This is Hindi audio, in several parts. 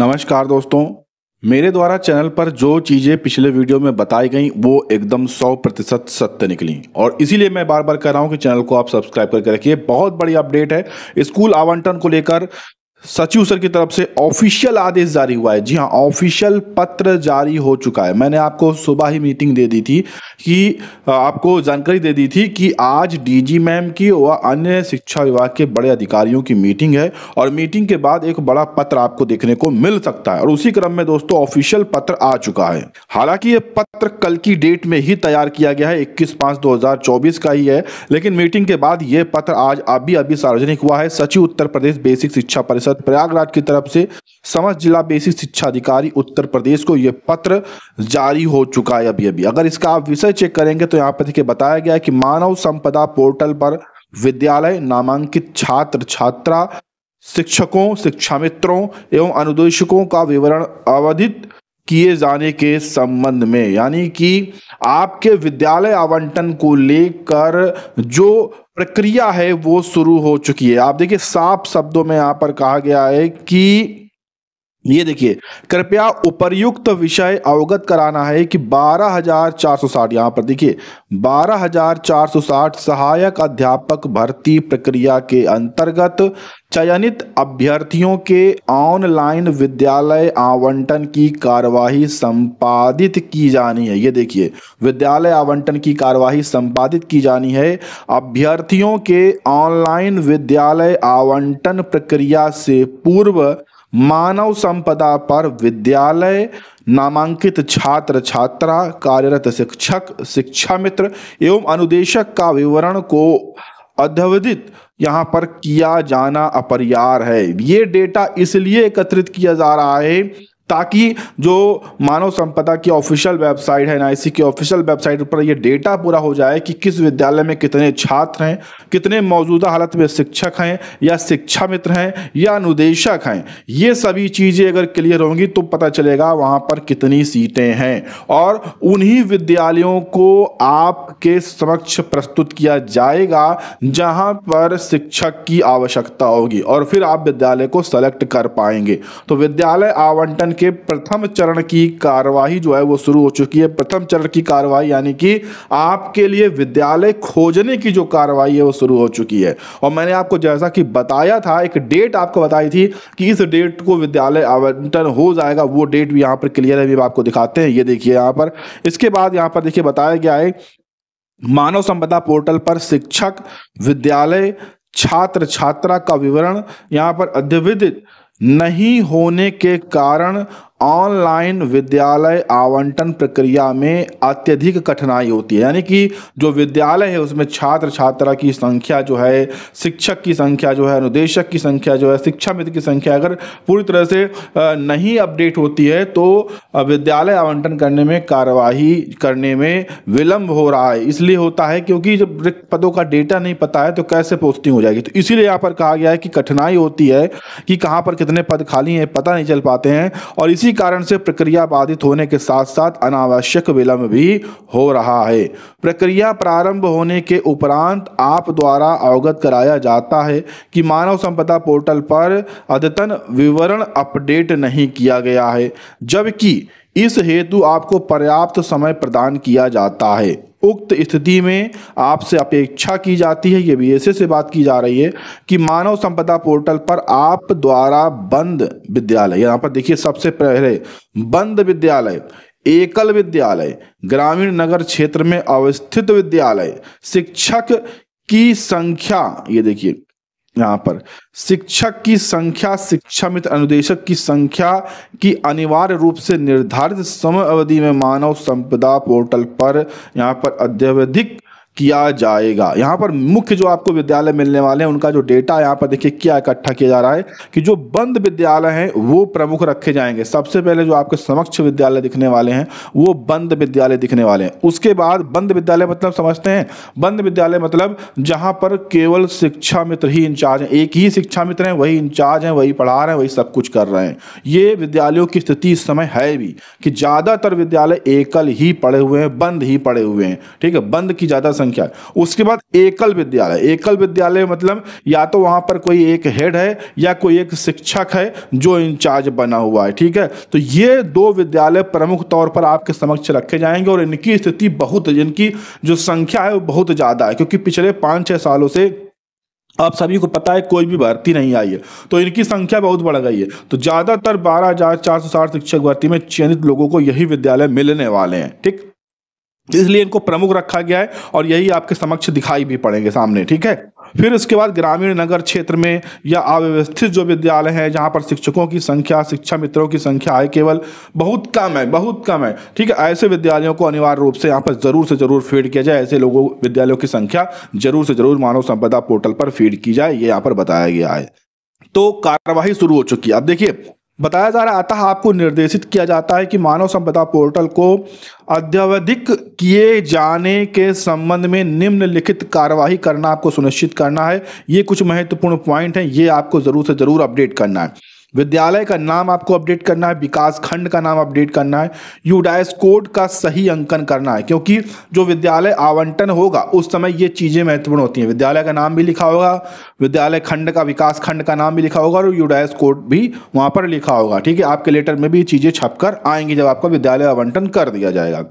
नमस्कार दोस्तों मेरे द्वारा चैनल पर जो चीज़ें पिछले वीडियो में बताई गई वो एकदम 100 प्रतिशत सत्य निकली और इसीलिए मैं बार बार कह रहा हूँ कि चैनल को आप सब्सक्राइब करके रखिए बहुत बड़ी अपडेट है स्कूल आवंटन को लेकर सचिव सर की तरफ से ऑफिशियल आदेश जारी हुआ है जी हाँ ऑफिशियल पत्र जारी हो चुका है मैंने आपको सुबह ही मीटिंग दे दी थी कि आपको जानकारी दे दी थी कि आज डीजी मैम की व अन्य शिक्षा विभाग के बड़े अधिकारियों की मीटिंग है और मीटिंग के बाद एक बड़ा पत्र आपको देखने को मिल सकता है और उसी क्रम में दोस्तों ऑफिशियल पत्र आ चुका है हालांकि ये पत्र कल की डेट में ही तैयार किया गया है इक्कीस पाँच दो का ही है लेकिन मीटिंग के बाद ये पत्र आज अभी अभी सार्वजनिक हुआ है सचिव उत्तर प्रदेश बेसिक शिक्षा परिषद परिषद प्रयागराज की तरफ से समस्त जिला बेसिक शिक्षा अधिकारी उत्तर प्रदेश को यह पत्र जारी हो चुका है अभी अभी अगर इसका आप विषय चेक करेंगे तो यहाँ पर देखिए बताया गया है कि मानव संपदा पोर्टल पर विद्यालय नामांकित छात्र छात्रा शिक्षकों शिक्षा मित्रों एवं अनुदेशकों का विवरण अवधित किए जाने के संबंध में यानी कि आपके विद्यालय आवंटन को लेकर जो प्रक्रिया है वो शुरू हो चुकी है आप देखिए साफ शब्दों में यहाँ पर कहा गया है कि ये देखिए कृपया उपर्युक्त विषय अवगत कराना है कि 12,460 यहाँ पर देखिए 12,460 सहायक अध्यापक भर्ती प्रक्रिया के अंतर्गत चयनित अभ्यर्थियों के ऑनलाइन विद्यालय आवंटन की कार्यवाही संपादित की जानी है ये देखिए विद्यालय आवंटन की कार्यवाही संपादित की जानी है अभ्यर्थियों के ऑनलाइन विद्यालय आवंटन प्रक्रिया से पूर्व मानव संपदा पर विद्यालय नामांकित छात्र छात्रा कार्यरत शिक्षक शिक्षा मित्र एवं अनुदेशक का विवरण को अध्यवधित यहाँ पर किया जाना अपरियार है ये डेटा इसलिए एकत्रित किया जा रहा है ताकि जो मानव संपदा की ऑफिशियल वेबसाइट है एनआईसी की ऑफिशियल वेबसाइट पर यह डेटा पूरा हो जाए कि किस विद्यालय में कितने छात्र हैं कितने मौजूदा हालत में शिक्षक हैं या शिक्षा मित्र हैं या अनुदेशक हैं ये सभी चीज़ें अगर क्लियर होंगी तो पता चलेगा वहाँ पर कितनी सीटें हैं और उन्हीं विद्यालयों को आपके समक्ष प्रस्तुत किया जाएगा जहाँ पर शिक्षक की आवश्यकता होगी और फिर आप विद्यालय को सेलेक्ट कर पाएंगे तो विद्यालय आवंटन के प्रथम चरण की कार्यवाही जो है वो शुरू हो चुकी है प्रथम चरण की कार्यवाही यानी कि आपके लिए विद्यालय खोजने की जो कार्यवाही है वो शुरू हो चुकी है और मैंने आपको जैसा कि बताया था एक डेट आपको बताई थी कि इस डेट को विद्यालय आवंटन हो जाएगा वो डेट भी यहाँ पर क्लियर है भी आपको दिखाते हैं ये देखिए यहाँ पर इसके बाद यहाँ पर देखिए बताया गया है मानव संपदा पोर्टल पर शिक्षक विद्यालय छात्र छात्रा का विवरण यहाँ पर अध्यविदित नहीं होने के कारण ऑनलाइन विद्यालय आवंटन प्रक्रिया में अत्यधिक कठिनाई होती है यानी कि जो विद्यालय है उसमें छात्र छात्रा की संख्या जो है शिक्षक की संख्या जो है अनुदेशक की संख्या जो है शिक्षा मित्र की संख्या अगर पूरी तरह से नहीं अपडेट होती है तो विद्यालय आवंटन करने में कार्यवाही करने में विलम्ब हो रहा है इसलिए होता है क्योंकि जब रिक्त पदों का डेटा नहीं पता है तो कैसे पोस्टिंग हो जाएगी तो इसीलिए यहाँ पर कहा गया है कि कठिनाई होती है कि कहाँ पर कितने पद खाली हैं पता नहीं चल पाते हैं और इसी इसी कारण से प्रक्रिया बाधित होने के साथ साथ अनावश्यक विलंब भी हो रहा है प्रक्रिया प्रारंभ होने के उपरांत आप द्वारा अवगत कराया जाता है कि मानव संपदा पोर्टल पर अद्यतन विवरण अपडेट नहीं किया गया है जबकि इस हेतु आपको पर्याप्त समय प्रदान किया जाता है उक्त स्थिति में आपसे अपेक्षा की जाती है ये बी एस से बात की जा रही है कि मानव संपदा पोर्टल पर आप द्वारा बंद विद्यालय यहाँ पर देखिए सबसे पहले बंद विद्यालय एकल विद्यालय ग्रामीण नगर क्षेत्र में अवस्थित विद्यालय शिक्षक की संख्या ये देखिए यहाँ पर शिक्षक की संख्या शिक्षा मित्र अनुदेशक की संख्या की अनिवार्य रूप से निर्धारित समय अवधि में मानव संपदा पोर्टल पर यहाँ पर अत्यधिक किया जाएगा यहाँ पर मुख्य जो आपको विद्यालय मिलने वाले हैं उनका जो डेटा यहाँ पर देखिए क्या इकट्ठा किया जा रहा है कि जो बंद विद्यालय हैं वो प्रमुख रखे जाएंगे सबसे पहले जो आपके समक्ष विद्यालय दिखने वाले हैं वो बंद विद्यालय दिखने वाले हैं उसके बाद बंद विद्यालय मतलब समझते हैं बंद विद्यालय मतलब जहाँ पर केवल शिक्षा मित्र ही इंचार्ज हैं एक ही शिक्षा मित्र हैं वही इंचार्ज हैं वही पढ़ा रहे हैं वही सब कुछ कर रहे हैं ये विद्यालयों की स्थिति इस समय है भी कि ज़्यादातर विद्यालय एकल ही पड़े हुए हैं बंद ही पड़े हुए हैं ठीक है बंद की ज़्यादा संख्या उसके बाद एकल विद्यालय एकल विद्यालय मतलब या तो वहां पर कोई एक हेड है या कोई एक शिक्षक है जो इंचार्ज बना हुआ है ठीक है तो ये दो विद्यालय प्रमुख तौर पर आपके समक्ष रखे जाएंगे और इनकी स्थिति बहुत इनकी जो संख्या है वो बहुत ज़्यादा है क्योंकि पिछले पांच छह सालों से आप सभी को पता है कोई भी भर्ती नहीं आई है तो इनकी संख्या बहुत बढ़ गई है तो ज़्यादातर बारह हज़ार चार सौ साठ शिक्षक भर्ती में चयनित लोगों को यही विद्यालय मिलने वाले हैं ठीक इसलिए इनको प्रमुख रखा गया है और यही आपके समक्ष दिखाई भी पड़ेंगे सामने ठीक है फिर उसके बाद ग्रामीण नगर क्षेत्र में या अव्यवस्थित जो विद्यालय हैं जहाँ पर शिक्षकों की संख्या शिक्षा मित्रों की संख्या है केवल बहुत कम है बहुत कम है ठीक है ऐसे विद्यालयों को अनिवार्य रूप से यहाँ पर ज़रूर से ज़रूर फीड किया जाए ऐसे लोगों विद्यालयों की संख्या जरूर से ज़रूर मानव संपदा पोर्टल पर फीड की जाए ये यहाँ पर बताया गया है तो कार्यवाही शुरू हो चुकी है अब देखिए बताया जा रहा अतः आपको निर्देशित किया जाता है कि मानव संपदा पोर्टल को अद्यावधिक किए जाने के संबंध में निम्नलिखित कार्यवाही करना आपको सुनिश्चित करना है ये कुछ महत्वपूर्ण पॉइंट हैं ये आपको ज़रूर से ज़रूर अपडेट करना है विद्यालय का नाम आपको अपडेट करना है विकास खंड का नाम अपडेट करना है यूडाइस कोड का सही अंकन करना है क्योंकि जो विद्यालय आवंटन होगा उस समय ये चीज़ें महत्वपूर्ण होती हैं विद्यालय का नाम भी लिखा होगा विद्यालय खंड का विकास खंड का नाम भी लिखा होगा और यूडाइस कोड भी वहाँ पर लिखा होगा ठीक है आपके लेटर में भी ये चीज़ें छप आएंगी जब आपका विद्यालय आवंटन कर दिया जाएगा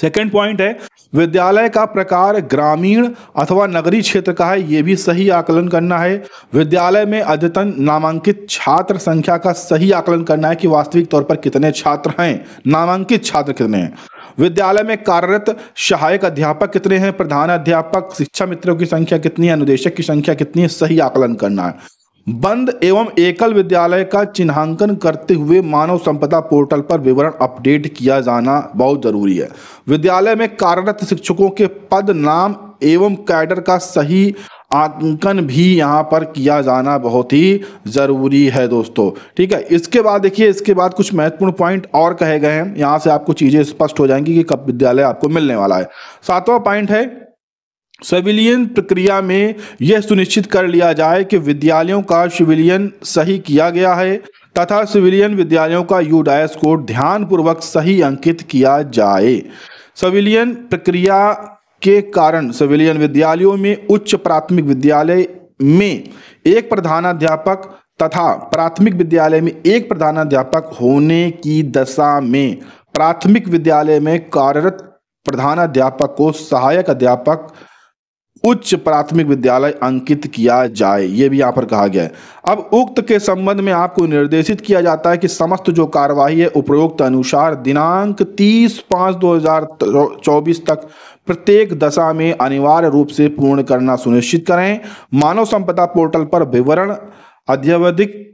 सेकेंड पॉइंट है विद्यालय का प्रकार ग्रामीण अथवा नगरीय क्षेत्र का है ये भी सही आकलन करना है विद्यालय में अद्यतन नामांकित छात्र संख्या का सही आकलन करना है कि वास्तविक तौर पर कितने छात्र हैं नामांकित छात्र कितने हैं विद्यालय में कार्यरत सहायक अध्यापक कितने हैं प्रधान अध्यापक शिक्षा मित्रों की संख्या कितनी है अनुदेशक की संख्या कितनी है सही आकलन करना है बंद एवं एकल विद्यालय का चिन्हांकन करते हुए मानव संपदा पोर्टल पर विवरण अपडेट किया जाना बहुत जरूरी है विद्यालय में कार्यरत शिक्षकों के पद नाम एवं कैडर का सही आंकन भी यहाँ पर किया जाना बहुत ही ज़रूरी है दोस्तों ठीक है इसके बाद देखिए इसके बाद कुछ महत्वपूर्ण पॉइंट और कहे गए हैं यहाँ से आपको चीज़ें स्पष्ट हो जाएंगी कि कब विद्यालय आपको मिलने वाला है सातवां पॉइंट है सिविलियन प्रक्रिया में यह सुनिश्चित कर लिया जाए कि विद्यालयों का सिविलियन सही किया गया है तथा सिविलियन विद्यालयों का डायस कोड ध्यानपूर्वक सही अंकित किया जाए सविलियन प्रक्रिया के कारण सिविलियन विद्यालयों में उच्च प्राथमिक विद्यालय में एक प्रधानाध्यापक तथा प्राथमिक विद्यालय में एक प्रधानाध्यापक होने की दशा में प्राथमिक विद्यालय में कार्यरत प्रधानाध्यापक को सहायक अध्यापक उच्च प्राथमिक विद्यालय अंकित किया जाए ये भी यहाँ पर कहा गया है अब उक्त के संबंध में आपको निर्देशित किया जाता है कि समस्त जो कार्यवाही है उपरोक्त अनुसार दिनांक 30 पाँच 2024 तक प्रत्येक दशा में अनिवार्य रूप से पूर्ण करना सुनिश्चित करें मानव संपदा पोर्टल पर विवरण अध्यावधिक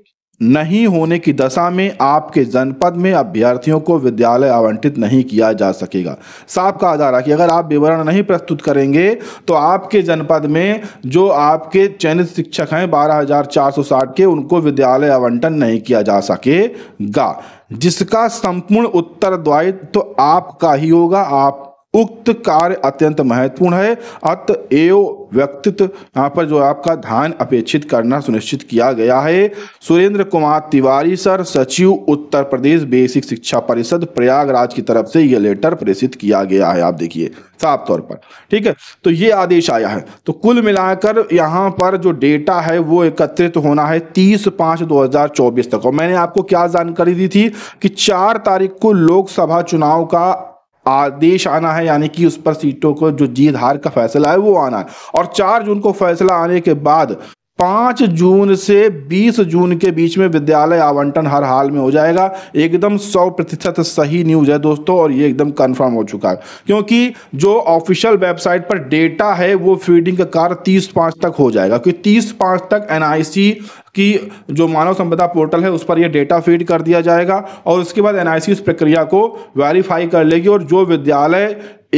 नहीं होने की दशा में आपके जनपद में अभ्यर्थियों को विद्यालय आवंटित नहीं किया जा सकेगा साफ कहा जा रहा है कि अगर आप विवरण नहीं प्रस्तुत करेंगे तो आपके जनपद में जो आपके चयनित शिक्षक हैं 12,460 के उनको विद्यालय आवंटन नहीं किया जा सकेगा जिसका संपूर्ण उत्तरद्वायित्व तो आपका ही होगा आप उक्त कार्य अत्यंत महत्वपूर्ण है अतएव व्यक्तित्व यहाँ पर जो आपका ध्यान अपेक्षित करना सुनिश्चित किया गया है सुरेंद्र कुमार तिवारी सर सचिव उत्तर प्रदेश बेसिक शिक्षा परिषद प्रयागराज की तरफ से यह लेटर प्रेषित किया गया है आप देखिए साफ तौर पर ठीक है तो ये आदेश आया है तो कुल मिलाकर यहाँ पर जो डेटा है वो एकत्रित होना है तीस पाँच दो तक और मैंने आपको क्या जानकारी दी थी कि चार तारीख को लोकसभा चुनाव का आदेश आना है यानी कि उस पर सीटों को जो जीत हार का फैसला है वो आना है और चार जून को फैसला आने के बाद पाँच जून से बीस जून के बीच में विद्यालय आवंटन हर हाल में हो जाएगा एकदम सौ प्रतिशत सही न्यूज है दोस्तों और ये एकदम कंफर्म हो चुका है क्योंकि जो ऑफिशियल वेबसाइट पर डेटा है वो फीडिंग का कार्य तीस पाँच तक हो जाएगा क्योंकि तीस पाँच तक एनआईसी की जो मानव संपदा पोर्टल है उस पर यह डेटा फीड कर दिया जाएगा और उसके बाद एनआईसी इस प्रक्रिया को वेरीफाई कर लेगी और जो विद्यालय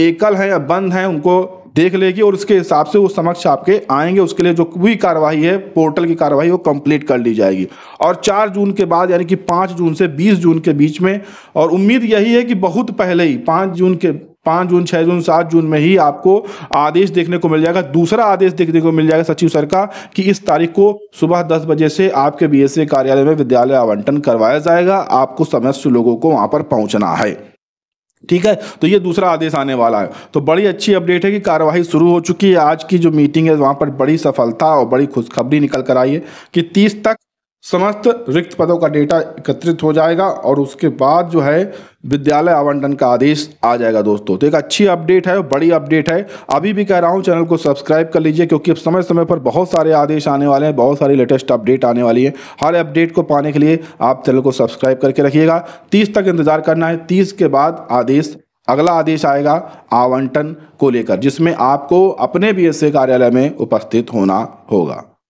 एकल हैं या बंद हैं उनको देख लेगी और उसके हिसाब से वो समक्ष आपके आएंगे उसके लिए जो भी कार्रवाई है पोर्टल की कार्रवाई वो कंप्लीट कर ली जाएगी और चार जून के बाद यानी कि पाँच जून से बीस जून के बीच में और उम्मीद यही है कि बहुत पहले ही पाँच जून के पाँच जून छः जून सात जून में ही आपको आदेश देखने को मिल जाएगा दूसरा आदेश देखने को मिल जाएगा सचिव सर का कि इस तारीख को सुबह दस बजे से आपके बी कार्यालय में विद्यालय आवंटन करवाया जाएगा आपको समस्त लोगों को वहाँ पर पहुँचना है ठीक है तो ये दूसरा आदेश आने वाला है तो बड़ी अच्छी अपडेट है कि कार्यवाही शुरू हो चुकी है आज की जो मीटिंग है वहाँ पर बड़ी सफलता और बड़ी खुशखबरी निकल कर आई है कि तीस तक समस्त रिक्त पदों का डेटा एकत्रित हो जाएगा और उसके बाद जो है विद्यालय आवंटन का आदेश आ जाएगा दोस्तों तो एक अच्छी अपडेट है बड़ी अपडेट है अभी भी कह रहा हूँ चैनल को सब्सक्राइब कर लीजिए क्योंकि अब समय समय पर बहुत सारे आदेश आने वाले हैं बहुत सारी लेटेस्ट अपडेट आने वाली है हर अपडेट को पाने के लिए आप चैनल को सब्सक्राइब करके रखिएगा तीस तक इंतजार करना है तीस के बाद आदेश अगला आदेश आएगा आवंटन को लेकर जिसमें आपको अपने बी कार्यालय में उपस्थित होना होगा